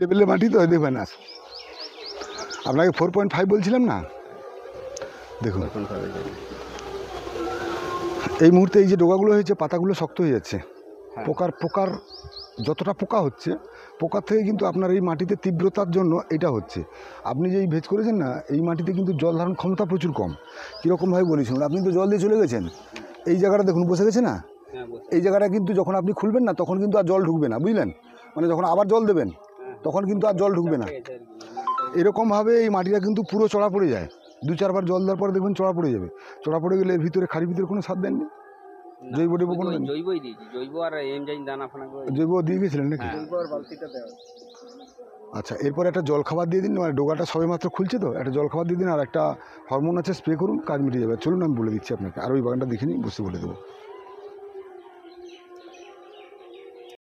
লেভেলের মাটি তো দেখবেন না আপনাকে ফোর পয়েন্ট ফাইভ বলছিলাম না দেখুন এই মুহূর্তে এই যে ডোকাগুলো হয়েছে পাতাগুলো শক্ত হয়ে যাচ্ছে হ্যাঁ। পোকার পোকার যতটা পোকা হচ্ছে পোকা থেকে কিন্তু আপনার এই মাটিতে তীব্রতার জন্য এটা হচ্ছে আপনি যে এই ভেজ করেছেন না এই মাটিতে কিন্তু জল ধারণ ক্ষমতা প্রচুর কম কীরকমভাবে বলি শুনুন আপনি তো জল দিয়ে চলে গেছেন এই জায়গাটা দেখুন বসে গেছে না হ্যাঁ, এই জায়গাটা কিন্তু যখন আপনি খুলবেন না তখন কিন্তু আর জল ঢুকবে না বুঝলেন মানে যখন আবার জল দেবেন তখন কিন্তু আর জল ঢুকবে না এরকমভাবে এই মাটিটা কিন্তু পুরো চড়া পড়ে যায় দু চারবার জল দেওয়ার পরে দেখবেন চড়া পড়ে যাবে চড়া পড়ে গেলে এর ভিতরে খাড়ির ভিতরে কোনো সার দেননি জৈব ডেবো কোনো জৈব দিয়ে গেছিলেন নাকি হ্যাঁ। আচ্ছা এরপর একটা জল খাবার দিয়ে দিন মানে ডোগাটা সবে মাত্র খুলছে তো একটা জল খাবার দিয়ে দিন আর একটা হরমোন আছে স্প্রে করুন কাজ মিটে যাবে চলুন আমি বলে দিচ্ছি আপনাকে আর ওই বাগানটা দেখে নিই বসে বলে দেবো